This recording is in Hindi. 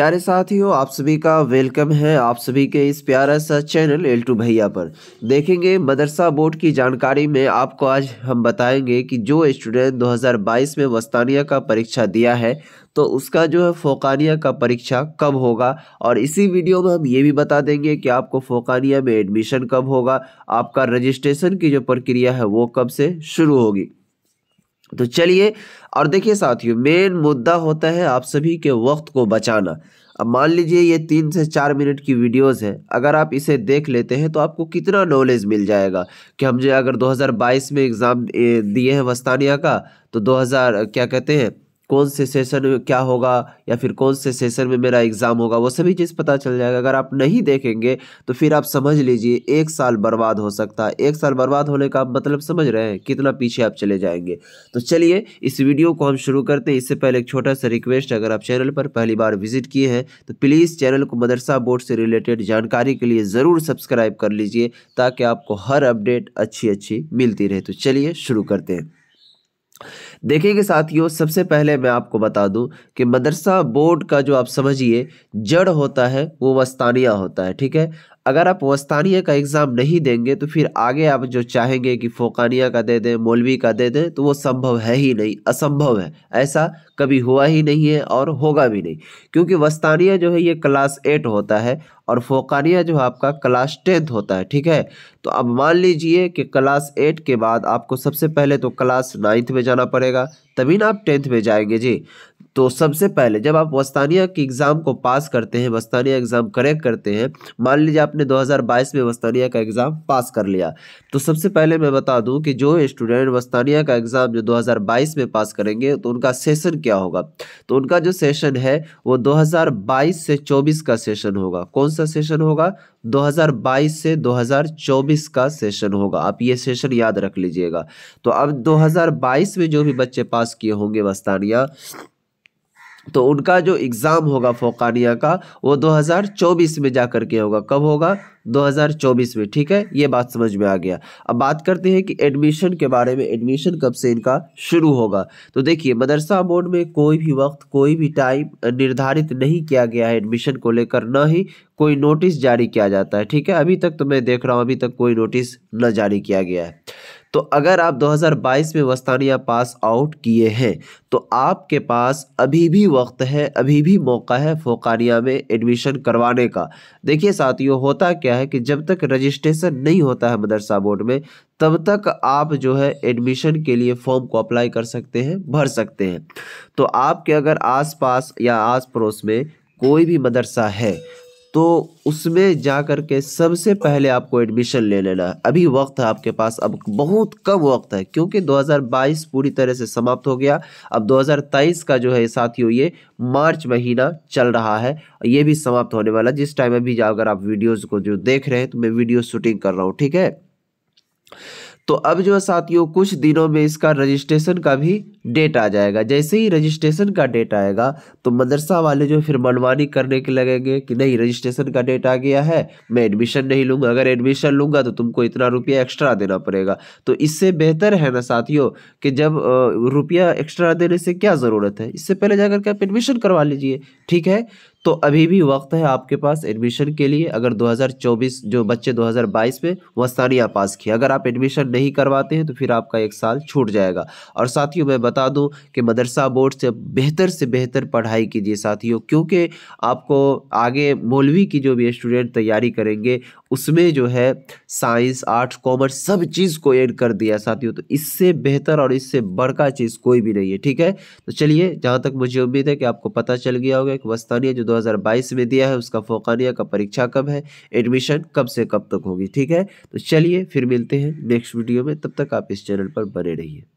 प्यारे साथियों आप सभी का वेलकम है आप सभी के इस प्यारा सा चैनल एल्टू भैया पर देखेंगे मदरसा बोर्ड की जानकारी में आपको आज हम बताएंगे कि जो स्टूडेंट 2022 में वस्तानिया का परीक्षा दिया है तो उसका जो है फोकानिया का परीक्षा कब होगा और इसी वीडियो में हम ये भी बता देंगे कि आपको फोकानिया में एडमिशन कब होगा आपका रजिस्ट्रेशन की जो प्रक्रिया है वो कब से शुरू होगी तो चलिए और देखिए साथियों मेन मुद्दा होता है आप सभी के वक्त को बचाना अब मान लीजिए ये तीन से चार मिनट की वीडियोस है अगर आप इसे देख लेते हैं तो आपको कितना नॉलेज मिल जाएगा कि हम जो अगर 2022 में एग्ज़ाम दिए हैं वस्तानिया का तो 2000 क्या कहते हैं कौन से सेशन में क्या होगा या फिर कौन से सेशन में मेरा एग्ज़ाम होगा वो सभी चीज़ पता चल जाएगा अगर आप नहीं देखेंगे तो फिर आप समझ लीजिए एक साल बर्बाद हो सकता है एक साल बर्बाद होने का आप मतलब समझ रहे हैं कितना पीछे आप चले जाएंगे तो चलिए इस वीडियो को हम शुरू करते हैं इससे पहले एक छोटा सा रिक्वेस्ट अगर आप चैनल पर पहली बार विजिट किए हैं तो प्लीज़ चैनल को मदरसा बोर्ड से रिलेटेड जानकारी के लिए ज़रूर सब्सक्राइब कर लीजिए ताकि आपको हर अपडेट अच्छी अच्छी मिलती रहे तो चलिए शुरू करते हैं देखिए कि साथियों सबसे पहले मैं आपको बता दूं कि मदरसा बोर्ड का जो आप समझिए जड़ होता है वो वस्तानिया होता है ठीक है अगर आप वस्तानिया का एग्ज़ाम नहीं देंगे तो फिर आगे आप जो चाहेंगे कि फोकानिया का दे दें मौलवी का दे दें तो वो संभव है ही नहीं असंभव है ऐसा कभी हुआ ही नहीं है और होगा भी नहीं क्योंकि वस्तानिया जो है ये क्लास एट होता है और फोकानिया जो है आपका क्लास टेंथ होता है ठीक है तो अब मान लीजिए कि क्लास एट के बाद आपको सबसे पहले तो क्लास नाइन्थ में जाना पड़ेगा तभी ना आप टेंथ में जाएंगे जी तो सबसे पहले जब आप वस्तानिया की एग्ज़ाम को पास करते हैं वस्तानिया एग्ज़ाम करेक्ट करते हैं मान लीजिए आपने 2022 में वस्तानिया का एग्ज़ाम पास कर लिया तो सबसे पहले मैं बता दूं कि जो स्टूडेंट वस्तानिया का एग्ज़ाम जो 2022 में पास करेंगे तो उनका सेशन क्या होगा तो उनका जो सेशन है वो दो से चौबीस का सेशन होगा कौन सा सेशन होगा 2022 से 2024 का सेशन होगा आप ये सेशन याद रख लीजिएगा तो अब 2022 में जो भी बच्चे पास किए होंगे वस्तानिया तो उनका जो एग्ज़ाम होगा फोकानिया का वो 2024 में जा कर के होगा कब होगा 2024 में ठीक है ये बात समझ में आ गया अब बात करते हैं कि एडमिशन के बारे में एडमिशन कब से इनका शुरू होगा तो देखिए मदरसा बोर्ड में कोई भी वक्त कोई भी टाइम निर्धारित नहीं किया गया है एडमिशन को लेकर ना ही कोई नोटिस जारी किया जाता है ठीक है अभी तक तो मैं देख रहा हूँ अभी तक कोई नोटिस न जारी किया गया है तो अगर आप 2022 में वस्तानिया पास आउट किए हैं तो आपके पास अभी भी वक्त है अभी भी मौका है फोकानिया में एडमिशन करवाने का देखिए साथियों होता क्या है कि जब तक रजिस्ट्रेशन नहीं होता है मदरसा बोर्ड में तब तक आप जो है एडमिशन के लिए फॉर्म को अप्लाई कर सकते हैं भर सकते हैं तो आपके अगर आसपास या आस पड़ोस में कोई भी मदरसा है तो उसमें जा कर के सबसे पहले आपको एडमिशन ले लेना है अभी वक्त है आपके पास अब बहुत कम वक्त है क्योंकि 2022 पूरी तरह से समाप्त हो गया अब 2023 का जो है साथियों ये मार्च महीना चल रहा है ये भी समाप्त होने वाला जिस टाइम अभी अगर आप वीडियोज़ को जो देख रहे हैं तो मैं वीडियो शूटिंग कर रहा हूँ ठीक है तो अब जो साथियों कुछ दिनों में इसका रजिस्ट्रेशन का भी डेट आ जाएगा जैसे ही रजिस्ट्रेशन का डेट आएगा तो मदरसा वाले जो फिर मनमानी करने के लगेंगे कि नहीं रजिस्ट्रेशन का डेट आ गया है मैं एडमिशन नहीं लूँगा अगर एडमिशन लूँगा तो तुमको इतना रुपया एक्स्ट्रा देना पड़ेगा तो इससे बेहतर है ना साथियों कि जब रुपया एक्स्ट्रा देने से क्या ज़रूरत है इससे पहले जाकर के आप एडमिशन करवा लीजिए ठीक है तो अभी भी वक्त है आपके पास एडमिशन के लिए अगर 2024 जो बच्चे 2022 में वस्तानिया पास किए अगर आप एडमिशन नहीं करवाते हैं तो फिर आपका एक साल छूट जाएगा और साथियों मैं बता दूं कि मदरसा बोर्ड से बेहतर से बेहतर पढ़ाई कीजिए साथियों क्योंकि आपको आगे मौलवी की जो भी स्टूडेंट तैयारी करेंगे उसमें जो है साइंस आर्ट्स कॉमर्स सब चीज़ को ऐड कर दिया साथियों तो इससे बेहतर और इससे बड़का चीज़ कोई भी नहीं है ठीक है तो चलिए जहाँ तक मुझे उम्मीद है कि आपको पता चल गया होगा कि वस्तानिया जो दो में दिया है उसका फोकानिया का परीक्षा कब है एडमिशन कब से कब तक होगी ठीक है तो चलिए फिर मिलते हैं नेक्स्ट वीडियो में तब तक आप इस चैनल पर बने रहिए